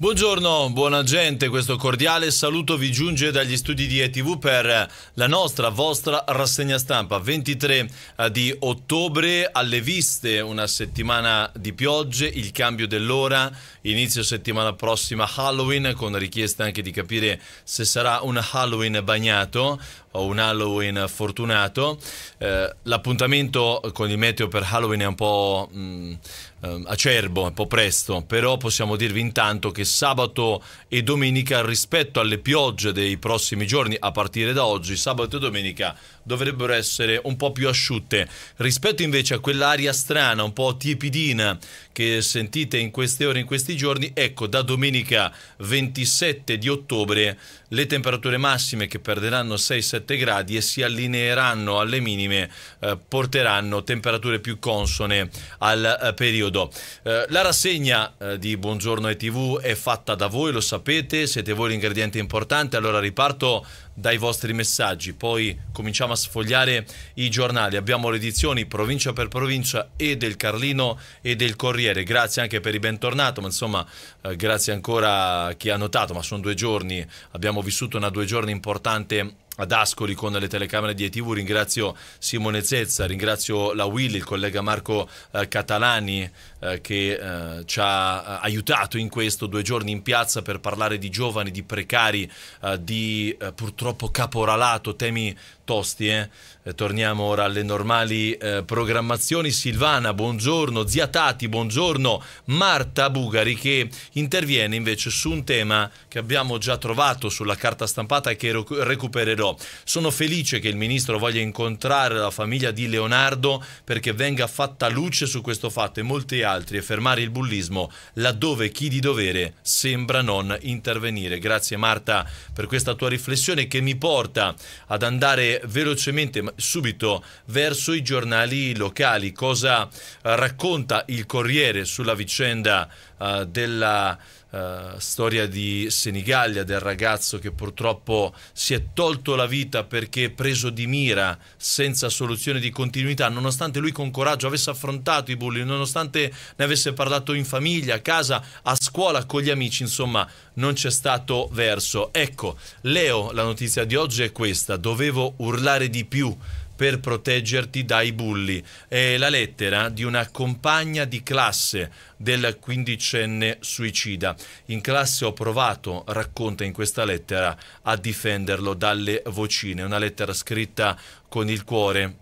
Buongiorno, buona gente, questo cordiale saluto vi giunge dagli studi di ETV per la nostra, vostra rassegna stampa. 23 eh, di ottobre alle viste, una settimana di piogge, il cambio dell'ora, inizio settimana prossima Halloween con richiesta anche di capire se sarà un Halloween bagnato o un Halloween fortunato. Eh, l'appuntamento con il meteo per Halloween è un po' mh, mm, ehm, acerbo, un po' presto, però possiamo dirvi intanto che sabato e domenica rispetto alle piogge dei prossimi giorni, a partire da oggi, sabato e domenica dovrebbero essere un po' più asciutte rispetto invece a quell'aria strana, un po' tiepidina che sentite in queste ore, in questi giorni. Ecco, da domenica 27 di ottobre le temperature massime che perderanno 6-7 gradi e si allineeranno alle minime eh, porteranno temperature più consone al eh, periodo. Eh, la rassegna eh, di Buongiorno e TV è fatta da voi, lo sapete, siete voi l'ingrediente importante, allora riparto dai vostri messaggi, poi cominciamo a sfogliare i giornali, abbiamo le edizioni provincia per provincia e del Carlino e del Corriere, grazie anche per il bentornato, ma insomma eh, grazie ancora a chi ha notato, ma sono due giorni, abbiamo vissuto una due giorni importante ad Ascoli con le telecamere di ETV. Ringrazio Simone Zezza, ringrazio la Willy, il collega Marco eh, Catalani eh, che eh, ci ha eh, aiutato in questo due giorni in piazza per parlare di giovani, di precari, eh, di purtroppo caporalato, temi tosti. Eh? torniamo ora alle normali programmazioni. Silvana, buongiorno, zia Tati, buongiorno, Marta Bugari che interviene invece su un tema che abbiamo già trovato sulla carta stampata e che recupererò. Sono felice che il ministro voglia incontrare la famiglia di Leonardo perché venga fatta luce su questo fatto e molti altri altri e fermare il bullismo laddove chi di dovere sembra non intervenire. Grazie Marta per questa tua riflessione che mi porta ad andare velocemente subito verso i giornali locali. Cosa eh, racconta il Corriere sulla vicenda uh, della eh, storia di Senigallia, del ragazzo che purtroppo si è tolto la vita perché preso di mira senza soluzione di continuità, nonostante lui con coraggio avesse affrontato i bulli, nonostante ne avesse parlato in famiglia, a casa, a scuola, con gli amici, insomma non c'è stato verso. Ecco, Leo, la notizia di oggi è questa, dovevo urlare di più per proteggerti dai bulli. È la lettera di una compagna di classe del quindicenne suicida. In classe ho provato, racconta in questa lettera, a difenderlo dalle vocine. Una lettera scritta con il cuore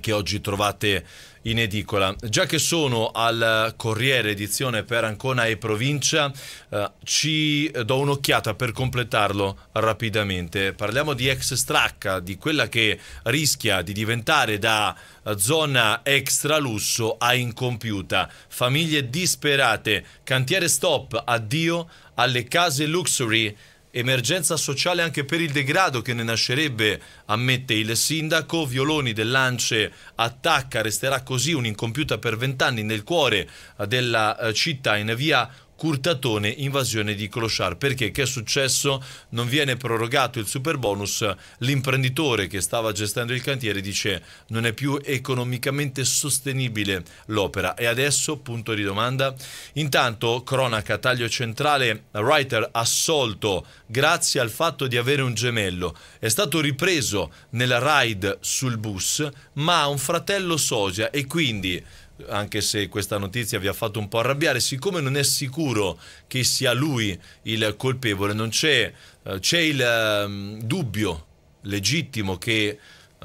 che oggi trovate in edicola. Già che sono al Corriere edizione per Ancona e provincia, eh, ci do un'occhiata per completarlo rapidamente. Parliamo di ex stracca, di quella che rischia di diventare da zona extra lusso a incompiuta. Famiglie disperate, cantiere stop, addio alle case luxury Emergenza sociale anche per il degrado che ne nascerebbe, ammette il sindaco. Violoni del Lance attacca, resterà così un'incompiuta per vent'anni nel cuore della eh, città in via Curtatone, invasione di Clochard. Perché? Che è successo? Non viene prorogato il super bonus, l'imprenditore che stava gestendo il cantiere dice non è più economicamente sostenibile l'opera. E adesso, punto di domanda. Intanto, cronaca, taglio centrale, writer assolto grazie al fatto di avere un gemello. È stato ripreso nella ride sul bus, ma ha un fratello sosia e quindi anche se questa notizia vi ha fatto un po' arrabbiare, siccome non è sicuro che sia lui il colpevole, non c'è, eh, c'è il ehm, dubbio legittimo che eh,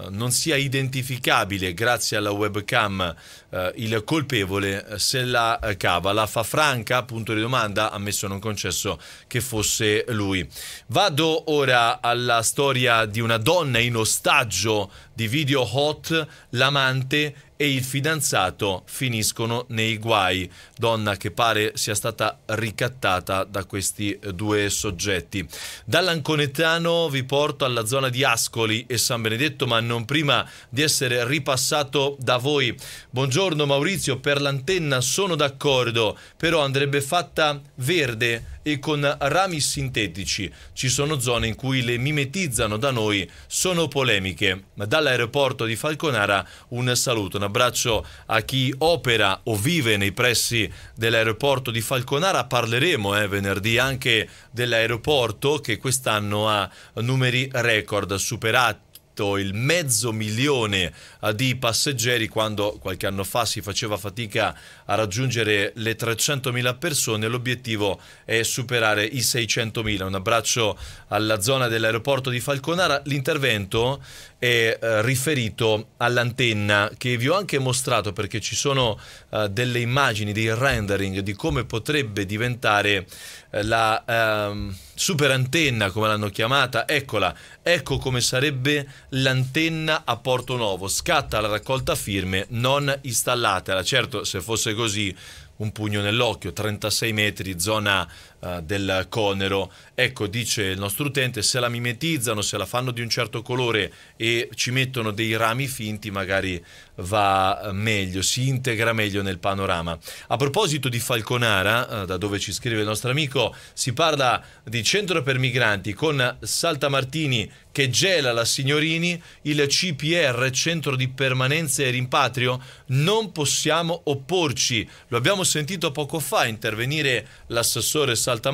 non sia identificabile grazie alla webcam eh, il colpevole se la cava la fa franca punto di domanda ammesso non concesso che fosse lui vado ora alla storia di una donna in ostaggio di video hot, l'amante e il fidanzato finiscono nei guai, donna che pare sia stata ricattata da questi eh, due soggetti. Dall'Anconetano vi porto alla zona di Ascoli e San Benedetto, ma non prima di essere ripassato da voi. Buongiorno Maurizio, per l'antenna sono d'accordo, però andrebbe fatta verde e con rami sintetici. Ci sono zone in cui le mimetizzano da noi, sono polemiche. Ma dalla dall'aeroporto di Falconara un saluto, un abbraccio a chi opera o vive nei pressi dell'aeroporto di Falconara. Parleremo eh, venerdì anche dell'aeroporto che quest'anno ha numeri record superati il mezzo milione eh, di passeggeri quando qualche anno fa si faceva fatica a raggiungere le 300.000 persone, l'obiettivo è superare i 600.000. Un abbraccio alla zona dell'aeroporto di Falconara. L'intervento è eh, riferito all'antenna che vi ho anche mostrato perché ci sono eh, delle immagini, dei rendering di come potrebbe diventare eh, la ehm, super antenna, come l'hanno chiamata. Eccola, ecco come sarebbe l'antenna a Porto Nuovo. Scatta la raccolta firme, non installatela. Certo, se fosse così un pugno nell'occhio, 36 metri, zona eh, del conero. Ecco, dice il nostro utente, se la mimetizzano, se la fanno di un certo colore e ci mettono dei rami finti, magari va meglio, si integra meglio nel panorama. A proposito di Falconara, eh, da dove ci scrive il nostro amico, si parla di centro per migranti con Saltamartini che gela la Signorini, il CPR, centro di permanenza e rimpatrio, non possiamo opporci. Lo abbiamo sentito poco fa intervenire l'assessore Salta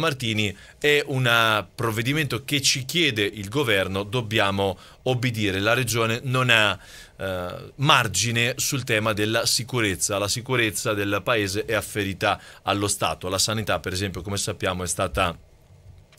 è un provvedimento che ci chiede il governo, dobbiamo obbedire. La regione non ha eh, margine sul tema della sicurezza. La sicurezza del paese è afferita allo Stato. La sanità, per esempio, come sappiamo, è stata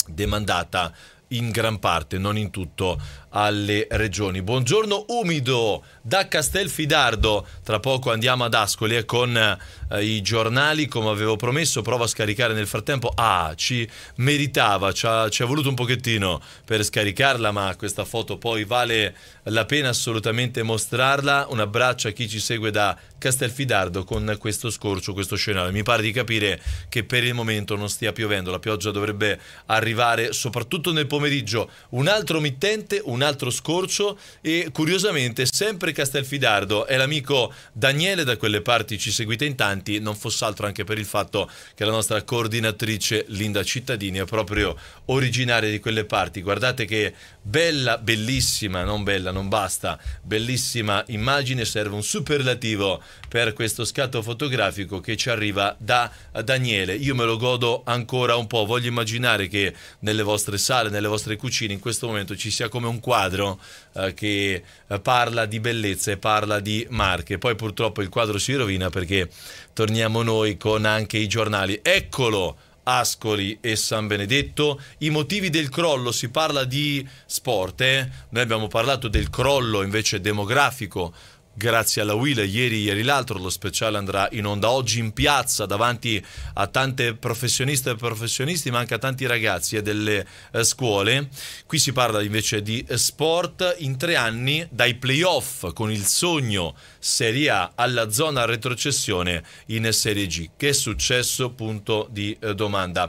demandata in gran parte, non in tutto, alle regioni. Buongiorno umido da Castelfidardo, tra poco andiamo ad Ascoli eh, con eh, i giornali come avevo promesso, provo a scaricare nel frattempo, ah ci meritava, ci è voluto un pochettino per scaricarla ma questa foto poi vale la pena assolutamente mostrarla, un abbraccio a chi ci segue da Castelfidardo con questo scorcio, questo scenario, mi pare di capire che per il momento non stia piovendo, la pioggia dovrebbe arrivare soprattutto nel pomeriggio, un altro mittente, un altro scorcio e curiosamente sempre Castelfidardo è l'amico Daniele da quelle parti ci seguite in tanti, non fosse altro anche per il fatto che la nostra coordinatrice Linda Cittadini è proprio originaria di quelle parti. Guardate che bella, bellissima, non bella, non basta, bellissima immagine, serve un superlativo per questo scatto fotografico che ci arriva da Daniele. Io me lo godo ancora un po', voglio immaginare che nelle vostre sale, nelle vostre cucine in questo momento ci sia come un quadro quadro eh, che eh, parla di bellezza e parla di marche. Poi purtroppo il quadro si rovina perché torniamo noi con anche i giornali. Eccolo! Ascoli e San Benedetto, i motivi del crollo, si parla di sport, eh? noi abbiamo parlato del crollo invece demografico Grazie alla Will, ieri, ieri l'altro lo speciale andrà in onda oggi in piazza davanti a tante professioniste e professionisti, ma anche a tanti ragazzi e delle eh, scuole. Qui si parla invece di sport in tre anni dai playoff con il sogno Serie A alla zona retrocessione in Serie G. Che è successo? Punto di eh, domanda.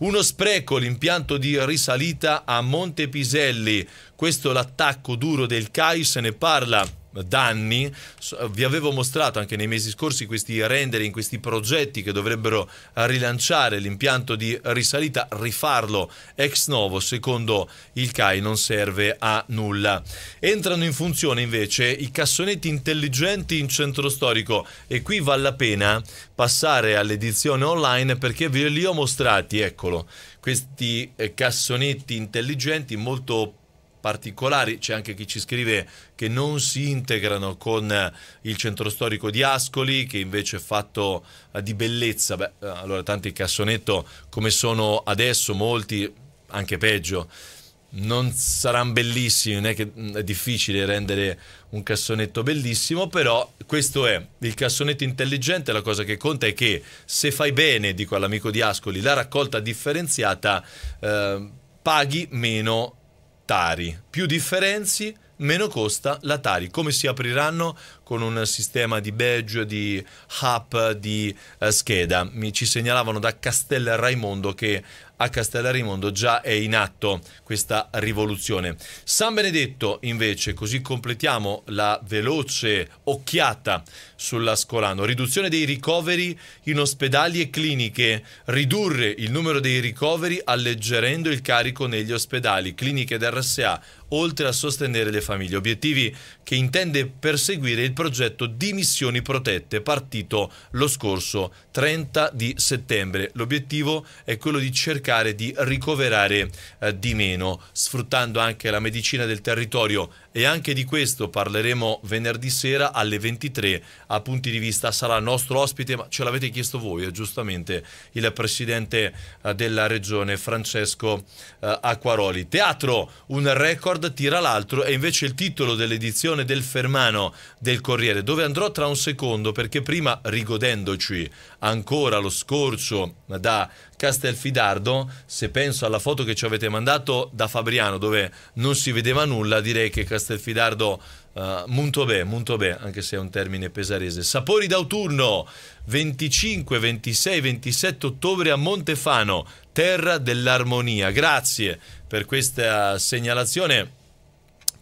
Uno spreco l'impianto di risalita a Montepiselli. Questo l'attacco duro del CAI, se ne parla danni. Vi avevo mostrato anche nei mesi scorsi questi rendering, questi progetti che dovrebbero rilanciare l'impianto di risalita, rifarlo ex novo secondo il CAI non serve a nulla. Entrano in funzione invece i cassonetti intelligenti in centro storico e qui vale la pena passare all'edizione online perché ve li ho mostrati, eccolo, questi eh, cassonetti intelligenti molto particolari, c'è anche chi ci scrive che non si integrano con eh, il centro storico di Ascoli, che invece è fatto eh, di bellezza. Beh, eh, allora tanti Cassonetto come sono adesso, molti anche peggio non saranno bellissimi, non è che mm, è difficile rendere un cassonetto bellissimo, però questo è il cassonetto intelligente, la cosa che conta è che se fai bene, dico all'amico di Ascoli, la raccolta differenziata, eh, paghi meno tari. più differenzi meno costa l'Atari. Come si apriranno? Con un sistema di badge, di hub, di eh, scheda. Mi ci segnalavano da Castel Raimondo che a Castel Raimondo già è in atto questa rivoluzione. San Benedetto invece, così completiamo la veloce occhiata sull'Ascolano. Riduzione dei ricoveri in ospedali e cliniche, ridurre il numero dei ricoveri alleggerendo il carico negli ospedali, cliniche d'RSA, oltre a sostenere le famiglie. Obiettivi che intende perseguire il progetto di missioni protette partito lo scorso 30 di settembre. L'obiettivo è quello di cercare di ricoverare eh, di meno, sfruttando anche la medicina del territorio e anche di questo parleremo venerdì sera alle 23 a punti di vista sarà nostro ospite, ma ce l'avete chiesto voi, eh, giustamente, il presidente eh, della regione Francesco eh, Acquaroli. Teatro, un record tira l'altro e invece il titolo dell'edizione redazione del Fermano del Corriere, dove andrò tra un secondo perché prima, rigodendoci ancora lo scorso da Castelfidardo, se penso alla foto che ci avete mandato da Fabriano, dove non si vedeva nulla, direi che Castelfidardo Uh, molto bene, anche se è un termine pesarese. Sapori d'autunno, 25, 26, 27 ottobre a Montefano, terra dell'armonia. Grazie per questa segnalazione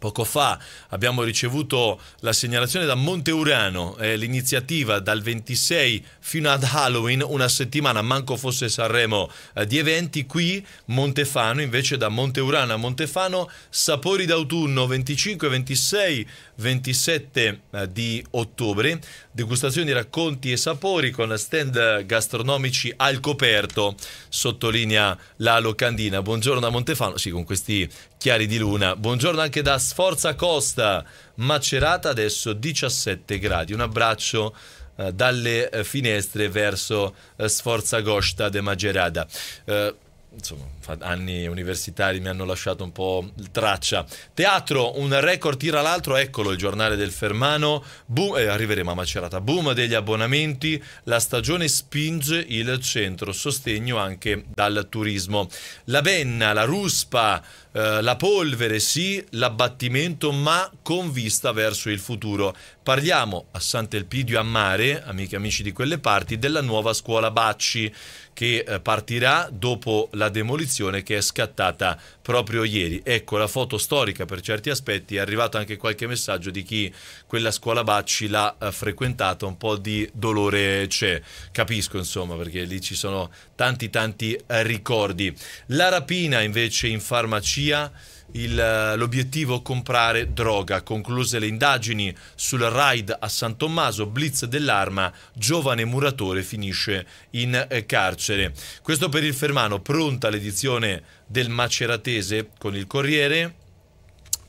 Poco fa abbiamo ricevuto la segnalazione da Monteurano, eh, l'iniziativa dal 26 fino ad Halloween, una settimana, manco fosse Sanremo, eh, di eventi qui, Montefano, invece da Monte Urano a Montefano, sapori d'autunno 25, 26, 27 eh, di ottobre, degustazioni, racconti e sapori con stand gastronomici al coperto, sottolinea la locandina. Buongiorno da Montefano, sì, con questi chiari di luna. Buongiorno anche da Sforza Costa, Macerata adesso 17 gradi. Un abbraccio eh, dalle eh, finestre verso eh, Sforza Costa de Macerata. Eh, insomma, anni universitari mi hanno lasciato un po' traccia. Teatro, un record tira l'altro, eccolo il giornale del Fermano, boom, eh, arriveremo a Macerata, boom degli abbonamenti, la stagione spinge il centro, sostegno anche dal turismo. La Benna, la Ruspa, eh, la polvere sì, l'abbattimento ma con vista verso il futuro. Parliamo a Sant'Elpidio a Mare, amiche e amici di quelle parti, della nuova scuola Bacci che eh, partirà dopo la demolizione che è scattata proprio ieri. Ecco la foto storica per certi aspetti, è arrivato anche qualche messaggio di chi quella scuola Bacci l'ha eh, frequentata, un po' di dolore c'è, capisco insomma perché lì ci sono tanti tanti eh, ricordi. La rapina invece in farmacia il, eh, l'obiettivo comprare droga. Concluse le indagini sul raid a San Tommaso, blitz dell'arma, giovane muratore finisce in eh, carcere. Questo per il Fermano, pronta l'edizione del Maceratese con il Corriere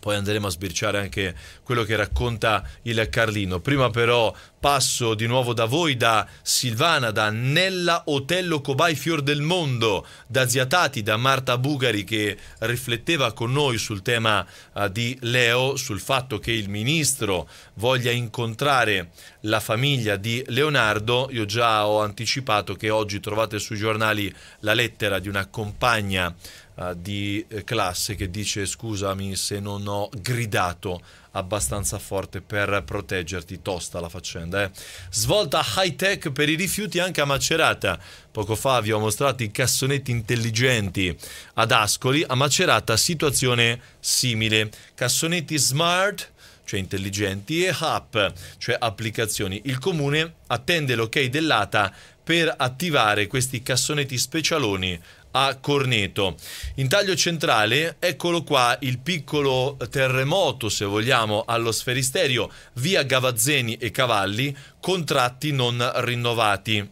poi andremo a sbirciare anche quello che racconta il Carlino. Prima però passo di nuovo da voi, da Silvana, da Nella Otello Cobai Fior del Mondo, da Ziatati, da Marta Bugari che rifletteva con noi sul tema uh, di Leo, sul fatto che il ministro voglia incontrare la famiglia di Leonardo. Io già ho anticipato che oggi trovate sui giornali la lettera di una compagna uh, di eh, classe che dice scusami se non ho gridato abbastanza forte per proteggerti, tosta la faccenda. Eh? Svolta high tech per i rifiuti anche a Macerata. Poco fa vi ho mostrato i cassonetti intelligenti ad Ascoli, a Macerata situazione simile. Cassonetti smart cioè intelligenti, e app, cioè applicazioni. Il comune attende l'ok dell'ATA per attivare questi cassonetti specialoni a Corneto. In taglio centrale, eccolo qua, il piccolo terremoto, se vogliamo, allo sferisterio, via Gavazzeni e Cavalli, contratti non rinnovati.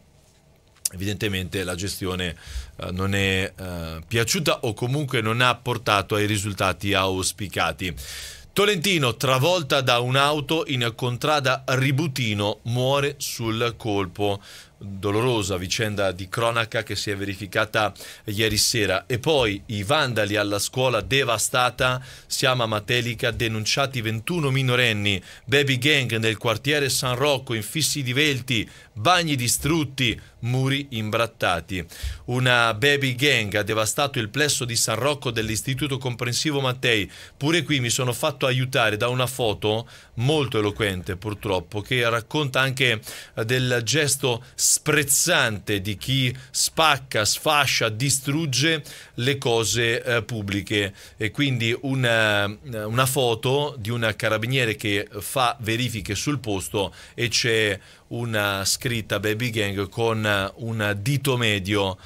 Evidentemente la gestione eh, non è eh, piaciuta o comunque non ha portato ai risultati auspicati. Tolentino, travolta da un'auto in contrada Ributino, muore sul colpo dolorosa vicenda di cronaca che si è verificata ieri sera e poi i vandali alla scuola devastata siamo a Matelica denunciati 21 minorenni baby gang nel quartiere San Rocco infissi divelti bagni distrutti muri imbrattati una baby gang ha devastato il plesso di San Rocco dell'istituto comprensivo Mattei pure qui mi sono fatto aiutare da una foto molto eloquente purtroppo che racconta anche eh, del gesto sprezzante di chi spacca, sfascia, distrugge le cose eh, pubbliche. E quindi una, eh, una foto di un carabiniere che fa verifiche sul posto e c'è una scritta Baby Gang con eh, un dito medio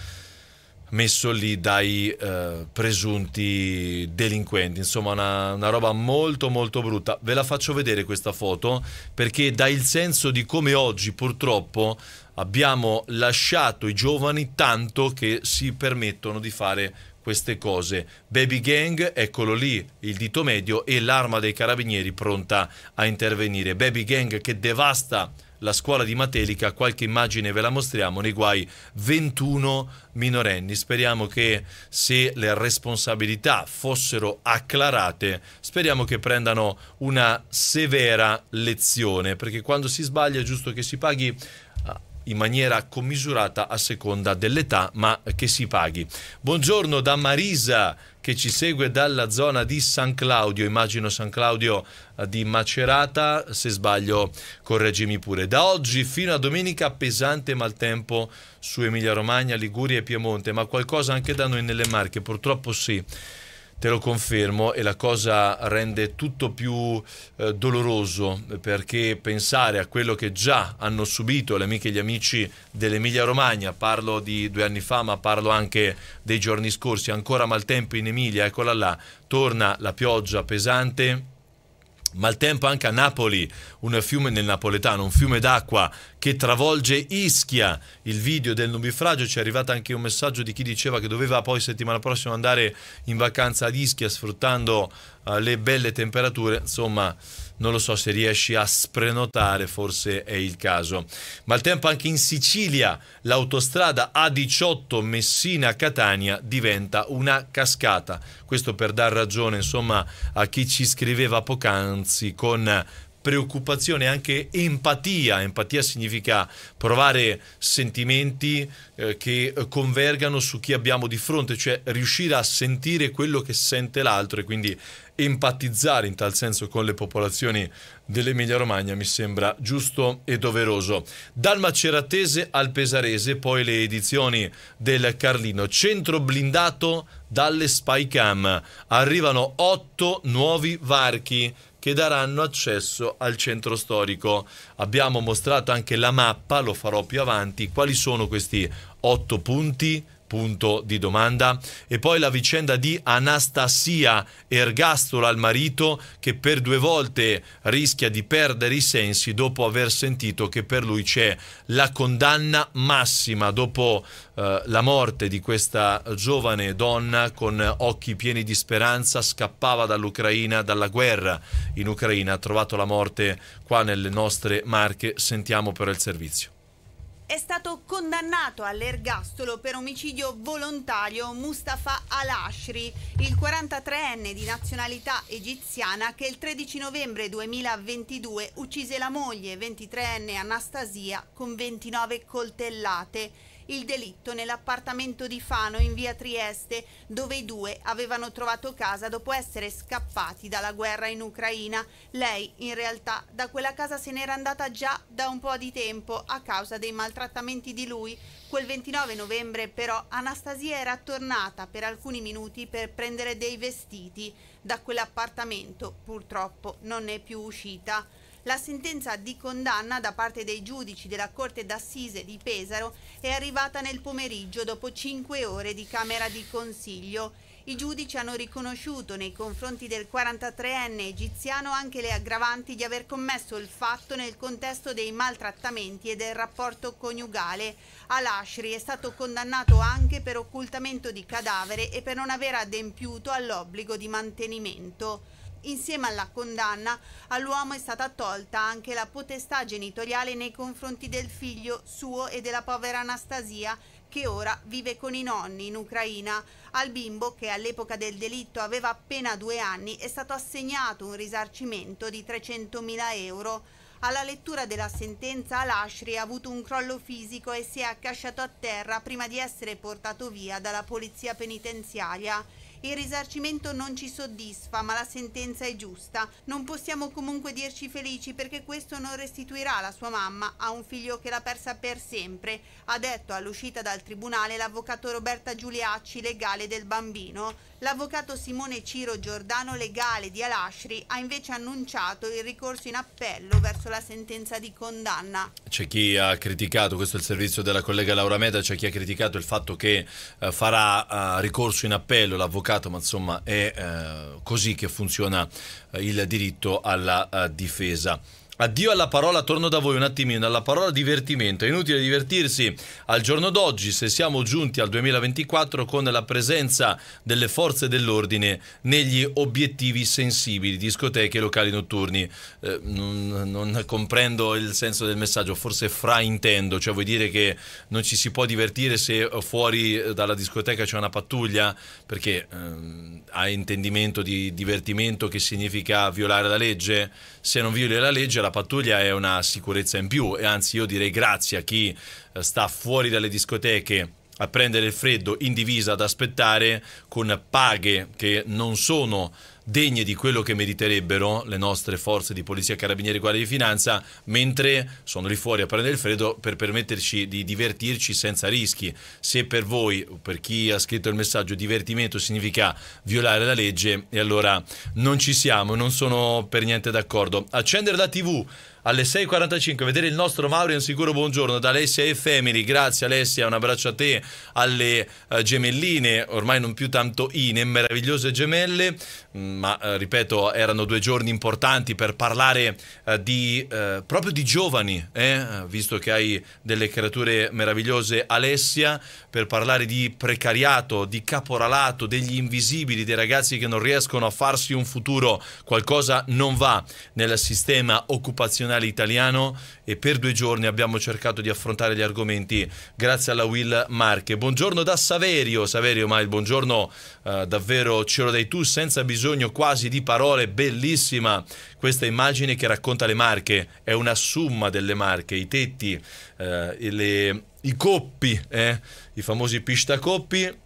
messo lì dai eh, presunti delinquenti. Insomma, una, una, roba molto molto brutta. Ve la faccio vedere questa foto perché dà il senso di come oggi purtroppo abbiamo lasciato i giovani tanto che si permettono di fare queste cose. Baby Gang, eccolo lì, il dito medio e l'arma dei carabinieri pronta a intervenire. Baby Gang che devasta la scuola di Matelica, qualche immagine ve la mostriamo, nei guai 21 minorenni. Speriamo che se le responsabilità fossero acclarate, speriamo che prendano una severa lezione, perché quando si sbaglia è giusto che si paghi in maniera commisurata a seconda dell'età, ma che si paghi. Buongiorno da Marisa che ci segue dalla zona di San Claudio, immagino San Claudio eh, di Macerata, se sbaglio correggimi pure. Da oggi fino a domenica pesante maltempo su Emilia Romagna, Liguria e Piemonte, ma qualcosa anche da noi nelle Marche, purtroppo sì. Te lo confermo e la cosa rende tutto più eh, doloroso perché pensare a quello che già hanno subito le amiche e gli amici dell'Emilia Romagna, parlo di due anni fa ma parlo anche dei giorni scorsi, ancora maltempo in Emilia, eccola là, torna la pioggia pesante Maltempo anche a Napoli, un fiume nel napoletano, un fiume d'acqua che travolge Ischia. Il video del nubifragio ci è arrivato anche un messaggio di chi diceva che doveva poi settimana prossima andare in vacanza ad Ischia sfruttando uh, le belle temperature. Insomma, non lo so se riesci a sprenotare, forse è il caso. Ma tempo anche in Sicilia, l'autostrada A18 Messina-Catania diventa una cascata. Questo per dar ragione, insomma, a chi ci scriveva poc'anzi con preoccupazione, anche empatia. Empatia significa provare sentimenti eh, che eh, convergano su chi abbiamo di fronte, cioè riuscire a sentire quello che sente l'altro e quindi empatizzare in tal senso con le popolazioni dell'Emilia Romagna mi sembra giusto e doveroso. Dal maceratese al pesarese, poi le edizioni del Carlino. Centro blindato dalle Spycam. Arrivano otto nuovi varchi che daranno accesso al centro storico. Abbiamo mostrato anche la mappa, lo farò più avanti, quali sono questi otto punti Punto di domanda. E poi la vicenda di Anastasia Ergastola, il marito, che per due volte rischia di perdere i sensi dopo aver sentito che per lui c'è la condanna massima dopo eh, la morte di questa giovane donna con occhi pieni di speranza, scappava dall'Ucraina, dalla guerra in Ucraina, ha trovato la morte qua nelle nostre marche. Sentiamo però il servizio è stato condannato all'ergastolo per omicidio volontario Mustafa Al-Ashri, il 43enne di nazionalità egiziana che il 13 novembre 2022 uccise la moglie, 23enne Anastasia, con 29 coltellate il delitto nell'appartamento di Fano in via Trieste, dove i due avevano trovato casa dopo essere scappati dalla guerra in Ucraina. Lei, in realtà, da quella casa se n'era andata già da un po' di tempo a causa dei maltrattamenti di lui. Quel 29 novembre, però, Anastasia era tornata per alcuni minuti per prendere dei vestiti. Da quell'appartamento, purtroppo, non è più uscita. La sentenza di condanna da parte dei giudici della Corte d'Assise di Pesaro è arrivata nel pomeriggio dopo cinque ore di Camera di Consiglio. I giudici hanno riconosciuto nei confronti del 43enne egiziano anche le aggravanti di aver commesso il fatto nel contesto dei maltrattamenti e del rapporto coniugale. Al-Ashri è stato condannato anche per occultamento di cadavere e per non aver adempiuto all'obbligo di mantenimento. Insieme alla condanna all'uomo è stata tolta anche la potestà genitoriale nei confronti del figlio suo e della povera Anastasia che ora vive con i nonni in Ucraina. Al bimbo, che all'epoca del delitto aveva appena due anni, è stato assegnato un risarcimento di 300.000 euro. Alla lettura della sentenza Alashri ha avuto un crollo fisico e si è accasciato a terra prima di essere portato via dalla polizia penitenziaria. Il risarcimento non ci soddisfa, ma la sentenza è giusta. Non possiamo comunque dirci felici perché questo non restituirà la sua mamma a un figlio che l'ha persa per sempre, ha detto all'uscita dal tribunale l'avvocato Roberta Giuliacci, legale del bambino. L'avvocato Simone Ciro Giordano, legale di Alashri, ha invece annunciato il ricorso in appello verso la sentenza di condanna. C'è chi ha criticato, questo è il servizio della collega Laura Meda, c'è chi ha criticato il fatto che eh, farà eh, ricorso in appello l'avvocato avvocato, ma insomma è eh, così che funziona eh, il diritto alla eh, difesa. Addio alla parola, torno da voi un attimino, alla parola divertimento. È inutile divertirsi al giorno d'oggi se siamo giunti al 2024 con la presenza delle forze dell'ordine negli obiettivi sensibili, discoteche e locali notturni. Eh, non, non, comprendo il senso del messaggio, forse fraintendo, cioè vuoi dire che non ci si può divertire se fuori eh, dalla discoteca c'è una pattuglia? Perché ehm, hai intendimento di divertimento che significa violare la legge? Se non violi la legge la pattuglia è una sicurezza in più e anzi io direi grazie a chi eh, sta fuori dalle discoteche a prendere il freddo in divisa ad aspettare con paghe che non sono degne di quello che meriterebbero le nostre forze di polizia, carabinieri, e guardia di finanza, mentre sono lì fuori a prendere il freddo per permetterci di divertirci senza rischi. Se per voi, per chi ha scritto il messaggio, divertimento significa violare la legge, e allora non ci siamo, non sono per niente d'accordo. Accendere la TV alle 6.45 vedere il nostro Mauro è sicuro buongiorno da Alessia e Family. Grazie Alessia, un abbraccio a te, alle uh, gemelline, ormai non più tanto ine, meravigliose gemelle, mm, ma uh, ripeto erano due giorni importanti per parlare uh, di, proprio di giovani, eh? visto che hai delle creature meravigliose Alessia, per parlare di precariato, di caporalato, degli invisibili, dei ragazzi che non riescono a farsi un futuro, qualcosa non va nel sistema occupazionale nazionale italiano e per due giorni abbiamo cercato di affrontare gli argomenti grazie alla Will Marche. Buongiorno da Saverio, Saverio ma buongiorno eh, davvero ce lo dai tu senza bisogno quasi di parole, bellissima questa immagine che racconta le Marche, è una summa delle Marche, i tetti, eh, le, i coppi, eh, i famosi pistacoppi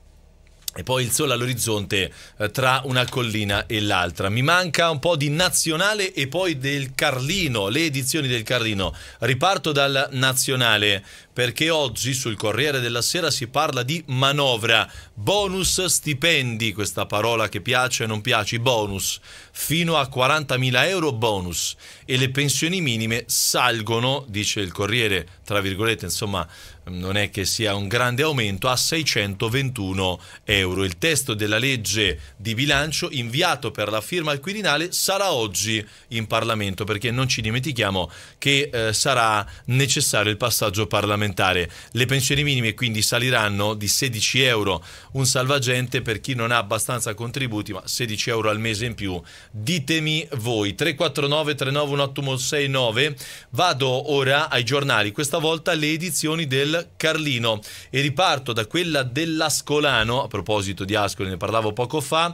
e poi il sole all'orizzonte eh, tra una collina e l'altra. Mi manca un po' di nazionale e poi del Carlino, le edizioni del Carlino. Riparto dal nazionale perché oggi sul Corriere della Sera si parla di manovra, bonus stipendi, questa parola che piace e non piace, bonus, fino a 40.000 euro bonus e le pensioni minime salgono, dice il Corriere, tra virgolette, insomma non è che sia un grande aumento, a 621 euro. Il testo della legge di bilancio inviato per la firma al Quirinale sarà oggi in Parlamento, perché non ci dimentichiamo che eh, sarà necessario il passaggio parlamentare parlamentare. Le pensioni minime quindi saliranno di 16 euro un salvagente per chi non ha abbastanza contributi, ma 16 euro al mese in più. Ditemi voi. 349 391 391869. Vado ora ai giornali, questa volta le edizioni del Carlino e riparto da quella dell'Ascolano, a proposito di Ascoli ne parlavo poco fa,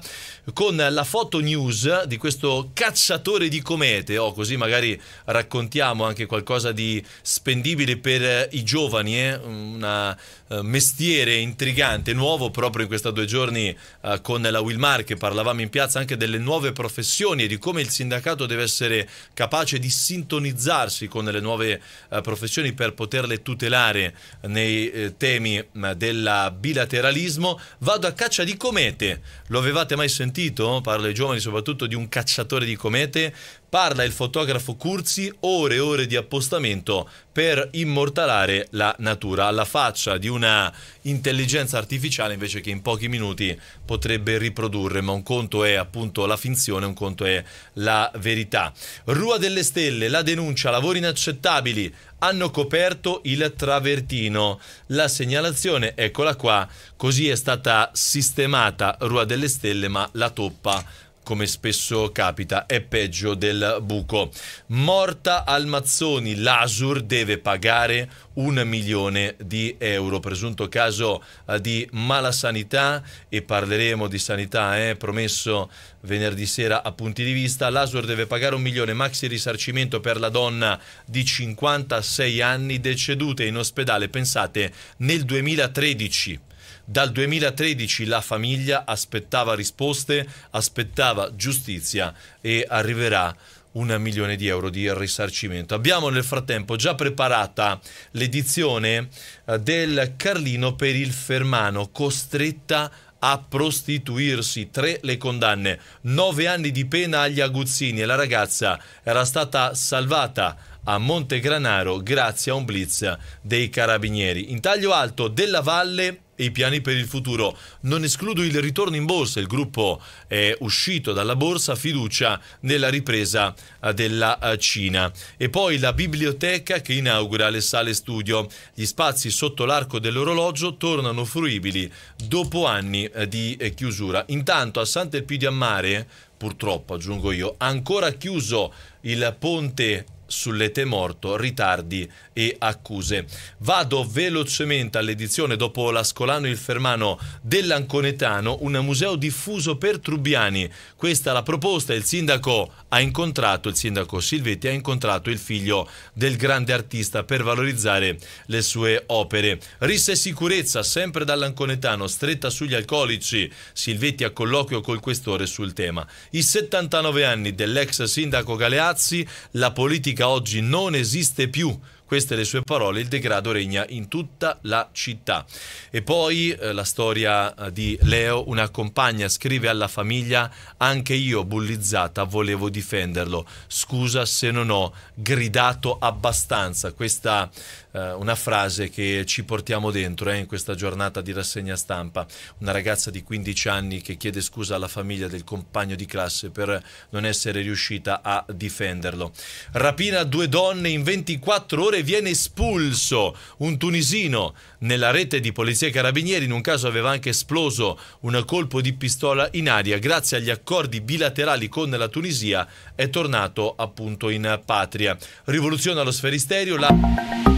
con la foto news di questo cacciatore di comete, oh, così magari raccontiamo anche qualcosa di spendibile per i giovani giovani, eh? una eh, mestiere intrigante, nuovo proprio in questi due giorni eh, con la Wilmar che parlavamo in piazza anche delle nuove professioni e di come il sindacato deve essere capace di sintonizzarsi con le nuove eh, professioni per poterle tutelare nei eh, temi mm, del bilateralismo. Vado a caccia di comete, lo avevate mai sentito? Parlo ai giovani soprattutto di un cacciatore di comete, parla il fotografo Curzi, ore e ore di appostamento per immortalare la natura alla faccia di un una intelligenza artificiale invece che in pochi minuti potrebbe riprodurre, ma un conto è appunto la finzione, un conto è la verità. Rua delle Stelle, la denuncia, lavori inaccettabili, hanno coperto il travertino. La segnalazione, eccola qua, così è stata sistemata Rua delle Stelle, ma la toppa come spesso capita, è peggio del buco. Morta Almazzoni, l'Asur deve pagare un milione di euro. Presunto caso eh, di malasanità e parleremo di sanità, eh, promesso venerdì sera a punti di vista. L'Asur deve pagare un milione maxi risarcimento per la donna di 56 anni deceduta in ospedale, pensate, nel 2013. Dal 2013 la famiglia aspettava risposte, aspettava giustizia e arriverà un milione di euro di risarcimento. Abbiamo nel frattempo già preparata l'edizione eh, del Carlino per il Fermano, costretta a prostituirsi. Tre le condanne, nove anni di pena agli aguzzini e la ragazza era stata salvata a Monte Granaro grazie a un blitz dei carabinieri. In taglio alto della valle e i piani per il futuro. Non escludo il ritorno in borsa, il gruppo è uscito dalla borsa, fiducia nella ripresa eh, della eh, Cina. E poi la biblioteca che inaugura le sale studio. Gli spazi sotto l'arco dell'orologio tornano fruibili dopo anni eh, di chiusura. Intanto a Sant'Elpidio a Mare, purtroppo aggiungo io, ancora chiuso il ponte sull'ete morto, ritardi e accuse. Vado velocemente all'edizione dopo l'Ascolano e il Fermano dell'Anconetano, un museo diffuso per Trubbiani. Questa è la proposta, il sindaco ha incontrato, il sindaco Silvetti ha incontrato il figlio del grande artista per valorizzare le sue opere. Rissa e sicurezza, sempre dall'Anconetano, stretta sugli alcolici. Silvetti ha colloquio col questore sul tema. I 79 anni dell'ex sindaco Galeazzi, la politica politica oggi non esiste più. Queste le sue parole, il degrado regna in tutta la città. E poi eh, la storia eh, di Leo, una compagna scrive alla famiglia, anche io bullizzata volevo difenderlo, scusa se non ho gridato abbastanza. Questa eh, una frase che ci portiamo dentro eh, in questa giornata di rassegna stampa. Una ragazza di 15 anni che chiede scusa alla famiglia del compagno di classe per non essere riuscita a difenderlo. Rapina due donne in 24 ore viene espulso un tunisino nella rete di polizia e carabinieri. In un caso aveva anche esploso un colpo di pistola in aria. Grazie agli accordi bilaterali con la Tunisia è tornato appunto in patria. Rivoluzione allo sferisterio. La...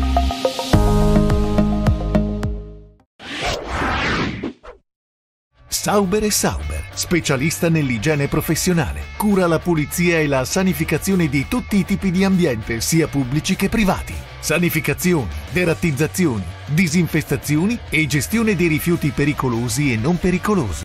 Sauber e Sauber, specialista nell'igiene professionale, cura la pulizia e la sanificazione di tutti i tipi di ambiente, sia pubblici che privati. Sanificazioni, derattizzazioni, disinfestazioni e gestione dei rifiuti pericolosi e non pericolosi.